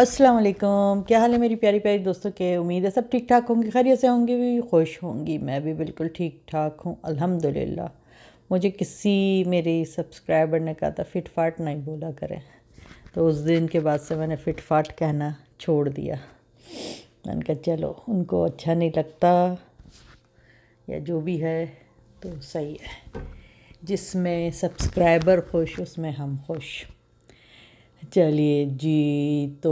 अस्सलाम वालेकुम क्या हाल है मेरी प्यारी प्यारी दोस्तों के उम्मीद है सब ठीक ठाक होंगी खैरियत से होंगी भी खुश होंगी मैं भी बिल्कुल ठीक ठाक हूँ अल्हम्दुलिल्लाह मुझे किसी मेरे सब्सक्राइबर ने कहा था फिट फाट नहीं बोला करें तो उस दिन के बाद से मैंने फिट फाट कहना छोड़ दिया मैंने कहा चलो उनको अच्छा नहीं लगता या जो भी है तो सही है जिसमें सब्सक्राइबर खुश उसमें हम खुश चलिए जी तो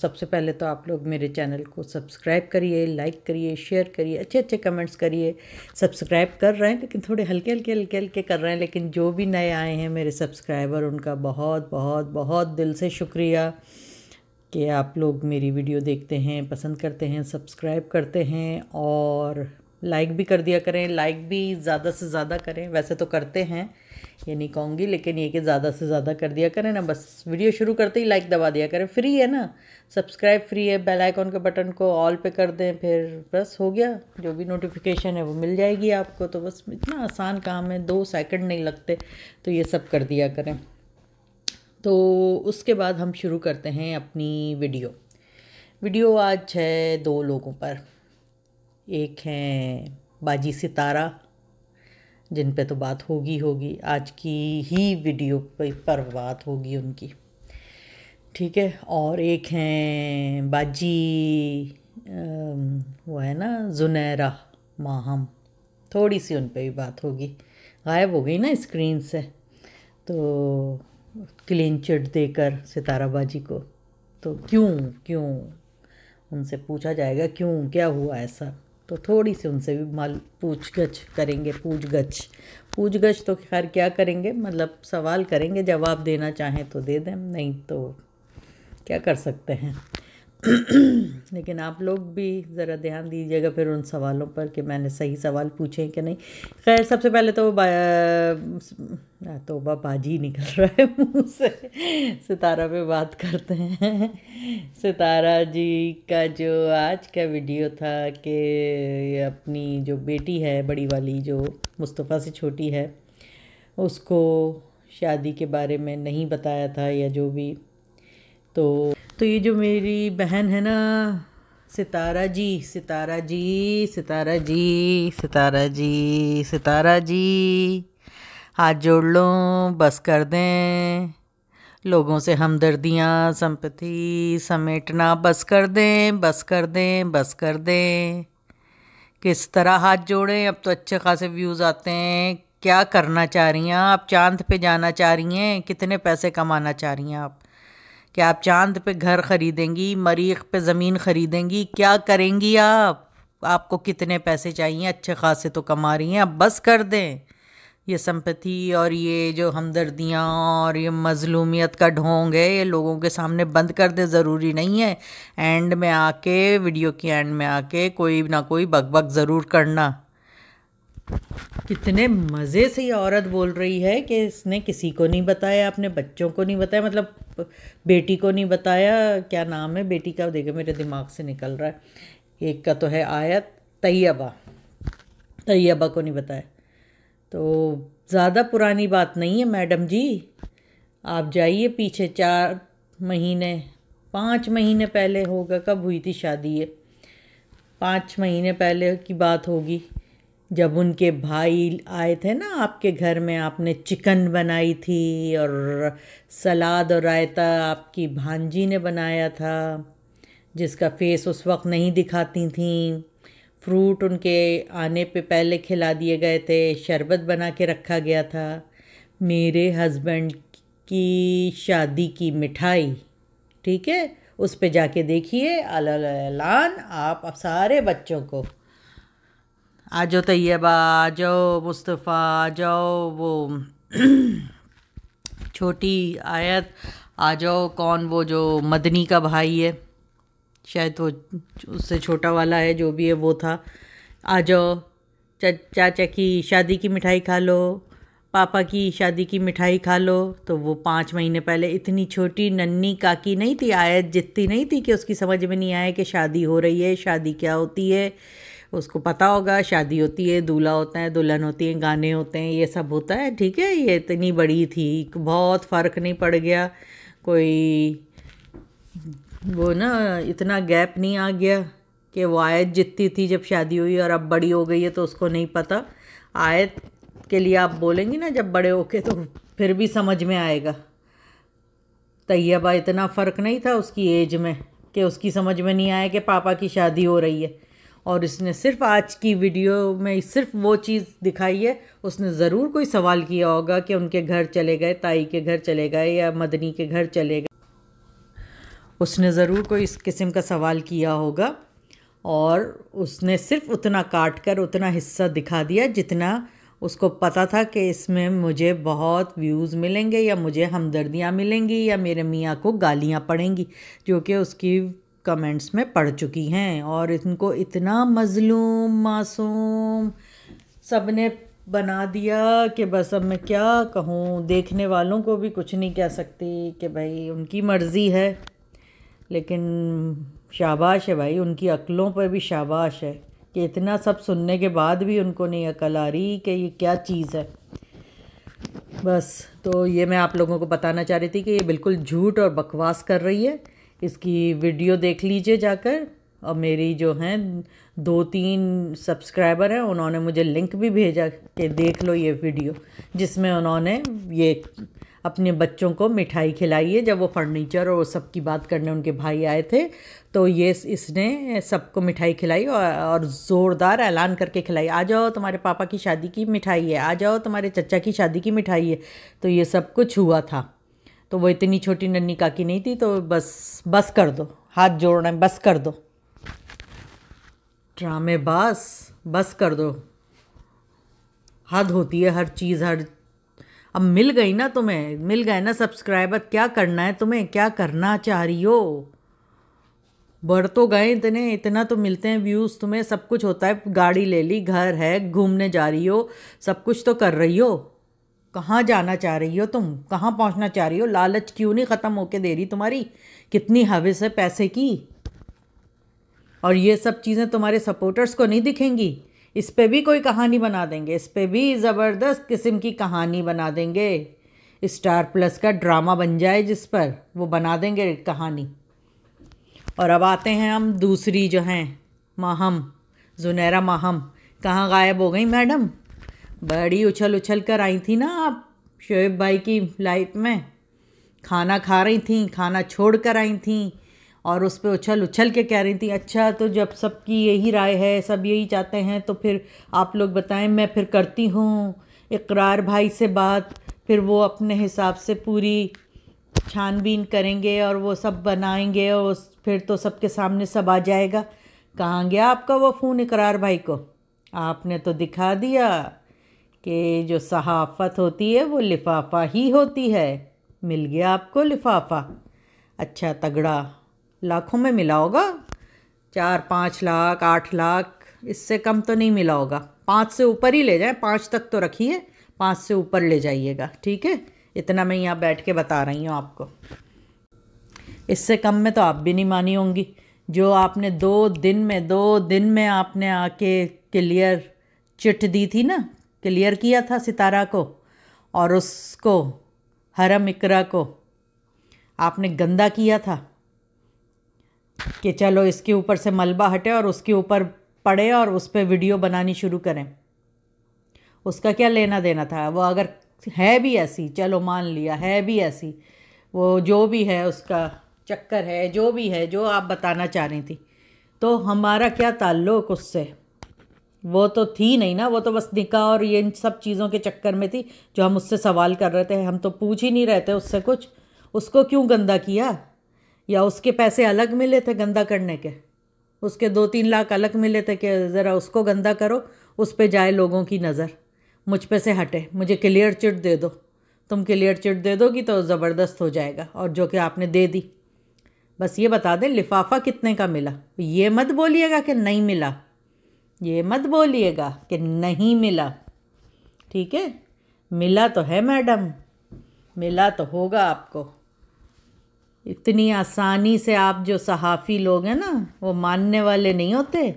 सबसे पहले तो आप लोग मेरे चैनल को सब्सक्राइब करिए लाइक करिए शेयर करिए अच्छे अच्छे कमेंट्स करिए सब्सक्राइब कर रहे हैं लेकिन थोड़े हल्के हल्के हल्के हल्के कर रहे हैं लेकिन जो भी नए आए हैं मेरे सब्सक्राइबर उनका बहुत बहुत बहुत दिल से शुक्रिया कि आप लोग मेरी वीडियो देखते हैं पसंद करते हैं सब्सक्राइब करते हैं और लाइक भी कर दिया करें लाइक भी ज़्यादा से ज़्यादा करें वैसे तो करते हैं ये नहीं कहूँगी लेकिन ये कि ज़्यादा से ज़्यादा कर दिया करें ना बस वीडियो शुरू करते ही लाइक दबा दिया करें फ्री है ना सब्सक्राइब फ्री है बेल आइकॉन के बटन को ऑल पे कर दें फिर बस हो गया जो भी नोटिफिकेशन है वो मिल जाएगी आपको तो बस इतना आसान काम है दो सेकंड नहीं लगते तो ये सब कर दिया करें तो उसके बाद हम शुरू करते हैं अपनी वीडियो वीडियो आज है दो लोगों पर एक हैं बाजी सितारा जिन पे तो बात होगी होगी आज की ही वीडियो पर बात होगी उनकी ठीक है और एक हैं बाजी वो है ना जुनैरा माहम थोड़ी सी उन पर भी बात होगी गायब हो गई ना स्क्रीन से तो क्लीन चिट देकर सिताराबाजी को तो क्यों क्यों उनसे पूछा जाएगा क्यों क्या हुआ ऐसा तो थोड़ी सी उनसे भी माल पूछ गछ करेंगे पूछ गछ पूछ गछ तो खैर क्या करेंगे मतलब सवाल करेंगे जवाब देना चाहें तो दे दें नहीं तो क्या कर सकते हैं लेकिन आप लोग भी ज़रा ध्यान दीजिएगा फिर उन सवालों पर कि मैंने सही सवाल पूछे कि नहीं खैर सबसे पहले तो तोबा तो बाजी निकल रहा है मुँह से सितारा पे बात करते हैं सितारा जी का जो आज का वीडियो था कि अपनी जो बेटी है बड़ी वाली जो मुस्तफ़ा से छोटी है उसको शादी के बारे में नहीं बताया था या जो भी तो तो ये जो मेरी बहन है ना सितारा जी सितारा जी सितारा जी सितारा जी सितारा जी हाथ जोड़ लो बस कर दें लोगों से हमदर्दियाँ संपत्ति समेटना बस कर दें बस कर दें बस कर दें किस तरह हाथ जोड़ें अब तो अच्छे खासे व्यूज़ आते हैं क्या करना चाह रही हैं आप चांद पे जाना चाह रही हैं कितने पैसे कमाना चाह रही हैं आप कि आप चांद पे घर ख़रीदेंगी मरीख पे ज़मीन ख़रीदेंगी क्या करेंगी आप आपको कितने पैसे चाहिए अच्छे खासे तो कमा रही हैं आप बस कर दें ये संपत्ति और ये जो हमदर्दियाँ और ये मजलूमियत का ढोंग है ये लोगों के सामने बंद कर दे ज़रूरी नहीं है एंड में आके वीडियो की एंड में आके कोई ना कोई बकबक ज़रूर करना कितने मज़े से ये औरत बोल रही है कि इसने किसी को नहीं बताया अपने बच्चों को नहीं बताया मतलब बेटी को नहीं बताया क्या नाम है बेटी का देखो मेरे दिमाग से निकल रहा है एक का तो है आयत तैयबा तैयबा को नहीं बताया तो ज़्यादा पुरानी बात नहीं है मैडम जी आप जाइए पीछे चार महीने पाँच महीने पहले होगा कब हुई थी शादी ये पाँच महीने पहले की बात होगी जब उनके भाई आए थे ना आपके घर में आपने चिकन बनाई थी और सलाद और रायता आपकी भांजी ने बनाया था जिसका फेस उस वक्त नहीं दिखाती थी फ्रूट उनके आने पे पहले खिला दिए गए थे शरबत बना के रखा गया था मेरे हस्बैंड की शादी की मिठाई ठीक है उस पे जाके देखिए अलान ऐलान आप सारे बच्चों को आ जाओ तैयबा आ जाओ मुस्तफ़ा आ जाओ वो छोटी आयत आ जाओ कौन वो जो मदनी का भाई है शायद वो उससे छोटा वाला है जो भी है वो था आ जाओ चाचा की शादी की मिठाई खा लो पापा की शादी की मिठाई खा लो तो वो पाँच महीने पहले इतनी छोटी नन्नी काकी नहीं थी आयत जितनी नहीं थी कि उसकी समझ में नहीं आया कि शादी हो रही है शादी क्या होती है उसको पता होगा शादी होती है दूल्हा होता है दुल्हन होती है गाने होते हैं ये सब होता है ठीक है ये इतनी बड़ी थी बहुत फ़र्क नहीं पड़ गया कोई वो ना इतना गैप नहीं आ गया कि वो आयत जितती थी जब शादी हुई और अब बड़ी हो गई है तो उसको नहीं पता आयत के लिए आप बोलेंगी ना जब बड़े होके तो फिर भी समझ में आएगा तैयबा इतना फ़र्क नहीं था उसकी एज में कि उसकी समझ में नहीं आया कि पापा की शादी हो रही है और इसने सिर्फ आज की वीडियो में सिर्फ वो चीज़ दिखाई है उसने ज़रूर कोई सवाल किया होगा कि उनके घर चले गए ताई के घर चले गए या मदनी के घर चले गए उसने ज़रूर कोई इस किस्म का सवाल किया होगा और उसने सिर्फ उतना काट कर उतना हिस्सा दिखा दिया जितना उसको पता था कि इसमें मुझे बहुत व्यूज़ मिलेंगे या मुझे हमदर्दियाँ मिलेंगी या मेरे मियाँ को गालियाँ पड़ेंगी जो कि उसकी कमेंट्स में पढ़ चुकी हैं और इनको इतना मज़लूम मासूम सब ने बना दिया कि बस अब मैं क्या कहूँ देखने वालों को भी कुछ नहीं कह सकती कि भाई उनकी मर्ज़ी है लेकिन शाबाश है भाई उनकी अकलों पर भी शाबाश है कि इतना सब सुनने के बाद भी उनको नहीं अकल आ रही कि ये क्या चीज़ है बस तो ये मैं आप लोगों को बताना चाह रही थी कि ये बिल्कुल झूठ और बकवास कर रही है इसकी वीडियो देख लीजिए जाकर और मेरी जो हैं दो तीन सब्सक्राइबर हैं उन्होंने मुझे लिंक भी भेजा कि देख लो ये वीडियो जिसमें उन्होंने ये अपने बच्चों को मिठाई खिलाई है जब वो फर्नीचर और सब की बात करने उनके भाई आए थे तो ये इसने सबको मिठाई खिलाई और, और ज़ोरदार ऐलान करके खिलाई आ जाओ तुम्हारे पापा की शादी की मिठाई है आ जाओ तुम्हारे चचा की शादी की मिठाई है तो ये सब कुछ हुआ था तो वो इतनी छोटी नन्नी काकी नहीं थी तो बस बस कर दो हाथ जोड़ना बस कर दो ड्रामे बस बस कर दो हद होती है हर चीज़ हर अब मिल गई ना तुम्हें मिल गए ना सब्सक्राइबर क्या करना है तुम्हें क्या करना चाह रही हो बढ़ तो गए इतने इतना तो मिलते हैं व्यूज़ तुम्हें सब कुछ होता है गाड़ी ले ली घर है घूमने जा रही हो सब कुछ तो कर रही हो कहाँ जाना चाह रही हो तुम कहाँ पहुँचना चाह रही हो लालच क्यों नहीं ख़त्म होके दे रही तुम्हारी कितनी हविस है पैसे की और ये सब चीज़ें तुम्हारे सपोर्टर्स को नहीं दिखेंगी इस पर भी कोई कहानी बना देंगे इस पर भी ज़बरदस्त किस्म की कहानी बना देंगे स्टार प्लस का ड्रामा बन जाए जिस पर वो बना देंगे कहानी और अब आते हैं हम दूसरी जो हैं माहम जुनैरा माहम कहाँ गायब हो गई मैडम बड़ी उछल उछल कर आई थी ना आप शोएब भाई की लाइफ में खाना खा रही थी खाना छोड़ कर आई थी और उस पर उछल उछल के कह रही थी अच्छा तो जब सबकी यही राय है सब यही चाहते हैं तो फिर आप लोग बताएं मैं फिर करती हूँ इकरार भाई से बात फिर वो अपने हिसाब से पूरी छानबीन करेंगे और वो सब बनाएंगे और फिर तो सबके सामने सब आ जाएगा कहाँ गया आपका वो फ़ोन इकरार भाई को आपने तो दिखा दिया कि जो सहाफ़त होती है वो लिफाफा ही होती है मिल गया आपको लिफाफा अच्छा तगड़ा लाखों में मिला होगा चार पाँच लाख आठ लाख इससे कम तो नहीं मिला होगा पाँच से ऊपर ही ले जाएं पाँच तक तो रखिए पाँच से ऊपर ले जाइएगा ठीक है इतना मैं यहाँ बैठ के बता रही हूँ आपको इससे कम में तो आप भी नहीं मानी होंगी जो आपने दो दिन में दो दिन में आपने आके क्लियर चिट दी थी ना क्लियर किया था सितारा को और उसको हरम इकरा को आपने गंदा किया था कि चलो इसके ऊपर से मलबा हटे और उसके ऊपर पड़े और उस पर वीडियो बनानी शुरू करें उसका क्या लेना देना था वो अगर है भी ऐसी चलो मान लिया है भी ऐसी वो जो भी है उसका चक्कर है जो भी है जो आप बताना चाह रही थी तो हमारा क्या ताल्लुक उससे वो तो थी नहीं ना वो तो बस निका और ये इन सब चीज़ों के चक्कर में थी जो हम उससे सवाल कर रहे थे हम तो पूछ ही नहीं रहे थे उससे कुछ उसको क्यों गंदा किया या उसके पैसे अलग मिले थे गंदा करने के उसके दो तीन लाख अलग मिले थे कि ज़रा उसको गंदा करो उस पर जाए लोगों की नज़र मुझ पे से हटे मुझे क्लियर चिट दे दो तुम क्लियर चिट दे दोगी तो ज़बरदस्त हो जाएगा और जो कि आपने दे दी बस ये बता दें लिफाफा कितने का मिला ये मत बोलिएगा कि नहीं मिला ये मत बोलिएगा कि नहीं मिला ठीक है मिला तो है मैडम मिला तो होगा आपको इतनी आसानी से आप जो सहाफ़ी लोग हैं ना वो मानने वाले नहीं होते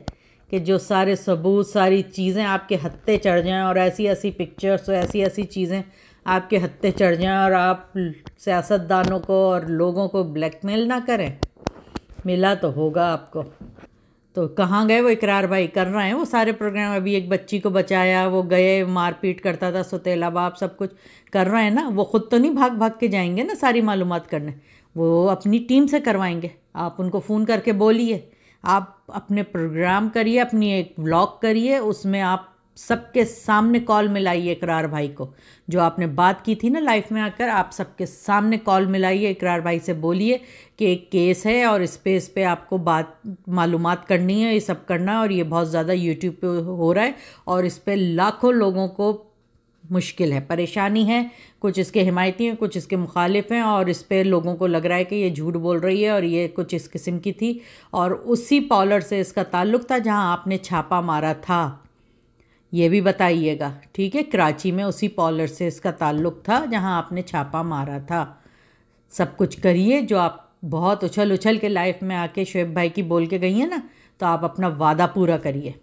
कि जो सारे सबूत सारी चीज़ें आपके हत्ते चढ़ जाएं और ऐसी ऐसी पिक्चर्स और ऐसी ऐसी चीज़ें आपके हत्ते चढ़ जाएं और आप सियासतदानों को और लोगों को ब्लैकमेल ना करें मिला तो होगा आपको तो कहाँ गए वो इकरार भाई कर रहे हैं वो सारे प्रोग्राम अभी एक बच्ची को बचाया वो गए मारपीट करता था सुतेला बाप सब कुछ कर रहे हैं ना वो खुद तो नहीं भाग भाग के जाएंगे ना सारी मालूम करने वो अपनी टीम से करवाएंगे आप उनको फ़ोन करके बोलिए आप अपने प्रोग्राम करिए अपनी एक ब्लॉग करिए उसमें आप सबके सामने कॉल मिलाइए इकरार भाई को जो आपने बात की थी ना लाइफ में आकर आप सबके सामने कॉल मिलाइए इकरार भाई से बोलिए कि एक केस है और इस पे इस पे आपको बात मालूम करनी है ये सब करना है और ये बहुत ज़्यादा यूट्यूब पे हो रहा है और इस पर लाखों लोगों को मुश्किल है परेशानी है कुछ इसके हिमायती हैं कुछ इसके मुखालिफ हैं और इस पर लोगों को लग रहा है कि ये झूठ बोल रही है और ये कुछ इस किस्म की थी और उसी पॉलर से इसका ताल्लुक़ था जहाँ आपने छापा मारा था ये भी बताइएगा ठीक है कराची में उसी पॉलर से इसका ताल्लुक था जहाँ आपने छापा मारा था सब कुछ करिए जो आप बहुत उछल उछल के लाइफ में आके शुएब भाई की बोल के गई हैं ना तो आप अपना वादा पूरा करिए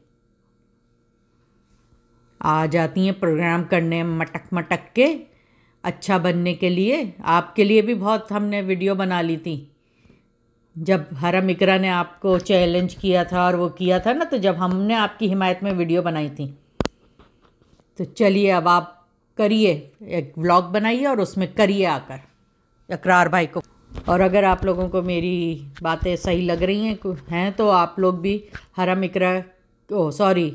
आ जाती हैं प्रोग्राम करने मटक मटक के अच्छा बनने के लिए आपके लिए भी बहुत हमने वीडियो बना ली थी जब हरम इकरा ने आपको चैलेंज किया था और वो किया था ना तो जब हमने आपकी हिमायत में वीडियो बनाई थी तो चलिए अब आप करिए एक व्लॉग बनाइए और उसमें करिए आकर अकरार भाई को और अगर आप लोगों को मेरी बातें सही लग रही हैं हैं तो आप लोग भी हरम इकरा ओ सॉरी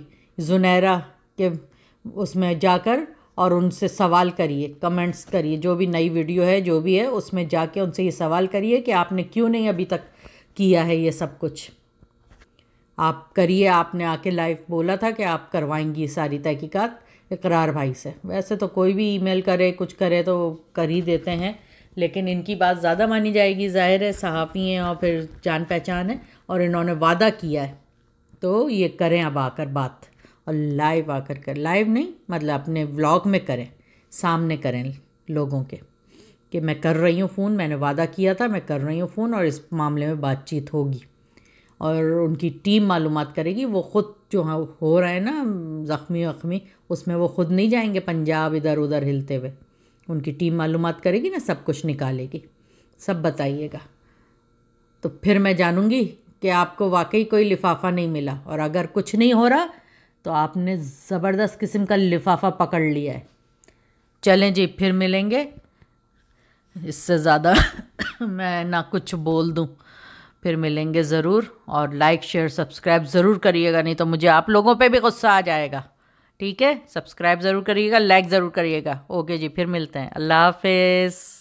जुनैरा के उसमें जाकर और उनसे सवाल करिए कमेंट्स करिए जो भी नई वीडियो है जो भी है उसमें जाके उनसे ये सवाल करिए कि आपने क्यों नहीं अभी तक किया है ये सब कुछ आप करिए आपने आके लाइव बोला था कि आप करवाएंगी सारी तहक़ीक़त इकरार भाई से वैसे तो कोई भी ईमेल करे कुछ करे तो कर ही देते हैं लेकिन इनकी बात ज़्यादा मानी जाएगी जाहिर है सहाफ़ी हैं और फिर जान पहचान है और इन्होंने वादा किया है तो ये करें अब आकर बात और लाइव आकर कर लाइव नहीं मतलब अपने व्लॉग में करें सामने करें लोगों के कि मैं कर रही हूँ फ़ोन मैंने वादा किया था मैं कर रही हूँ फ़ोन और इस मामले में बातचीत होगी और उनकी टीम मालूम करेगी वो ख़ुद जो हाँ हो रहे हैं ना ज़ख्मी वख्मी उसमें वो ख़ुद नहीं जाएंगे पंजाब इधर उधर हिलते हुए उनकी टीम मालूम करेगी ना सब कुछ निकालेगी सब बताइएगा तो फिर मैं जानूंगी कि आपको वाकई कोई लिफाफा नहीं मिला और अगर कुछ नहीं हो रहा तो आपने ज़बरदस्त किस्म का लिफाफा पकड़ लिया है चलें जी फिर मिलेंगे इससे ज़्यादा मैं ना कुछ बोल दूँ फिर मिलेंगे ज़रूर और लाइक शेयर सब्सक्राइब ज़रूर करिएगा नहीं तो मुझे आप लोगों पे भी गुस्सा आ जाएगा ठीक है सब्सक्राइब ज़रूर करिएगा लाइक ज़रूर करिएगा ओके जी फिर मिलते हैं अल्लाह हाफिज़